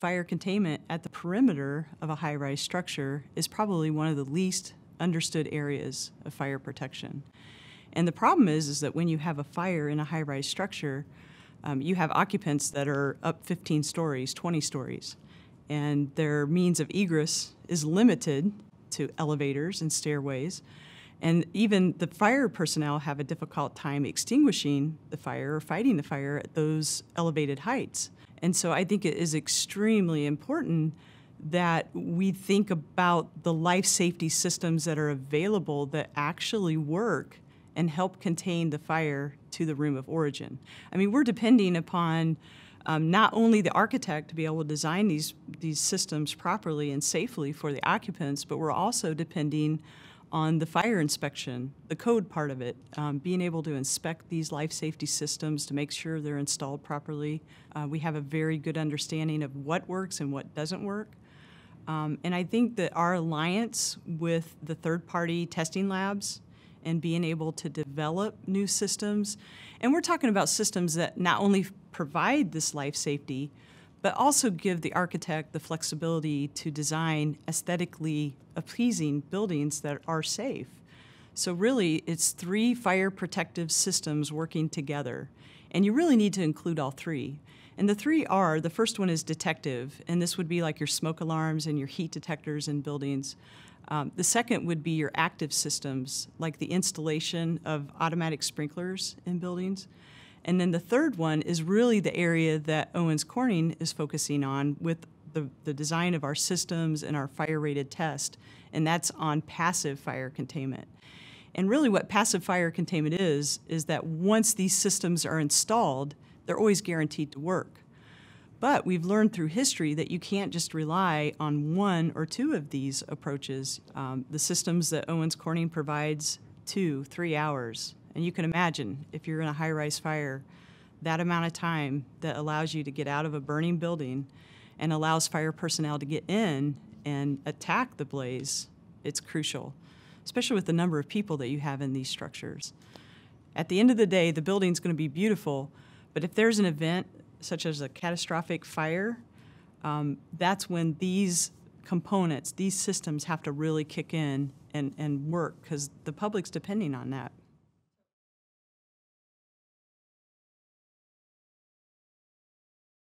Fire containment at the perimeter of a high-rise structure is probably one of the least understood areas of fire protection. And the problem is, is that when you have a fire in a high-rise structure, um, you have occupants that are up 15 stories, 20 stories, and their means of egress is limited to elevators and stairways. And even the fire personnel have a difficult time extinguishing the fire or fighting the fire at those elevated heights. And so I think it is extremely important that we think about the life safety systems that are available that actually work and help contain the fire to the room of origin. I mean, we're depending upon um, not only the architect to be able to design these, these systems properly and safely for the occupants, but we're also depending on the fire inspection, the code part of it, um, being able to inspect these life safety systems to make sure they're installed properly. Uh, we have a very good understanding of what works and what doesn't work. Um, and I think that our alliance with the third party testing labs and being able to develop new systems, and we're talking about systems that not only provide this life safety, but also give the architect the flexibility to design aesthetically appeasing buildings that are safe. So really, it's three fire protective systems working together. And you really need to include all three. And the three are, the first one is detective, and this would be like your smoke alarms and your heat detectors in buildings. Um, the second would be your active systems, like the installation of automatic sprinklers in buildings. And then the third one is really the area that Owens Corning is focusing on with the, the design of our systems and our fire rated test, and that's on passive fire containment. And really, what passive fire containment is, is that once these systems are installed, they're always guaranteed to work. But we've learned through history that you can't just rely on one or two of these approaches. Um, the systems that Owens Corning provides, two, three hours, and you can imagine if you're in a high rise fire, that amount of time that allows you to get out of a burning building and allows fire personnel to get in and attack the blaze, it's crucial, especially with the number of people that you have in these structures. At the end of the day, the building's going to be beautiful, but if there's an event such as a catastrophic fire, um, that's when these components, these systems have to really kick in and, and work because the public's depending on that.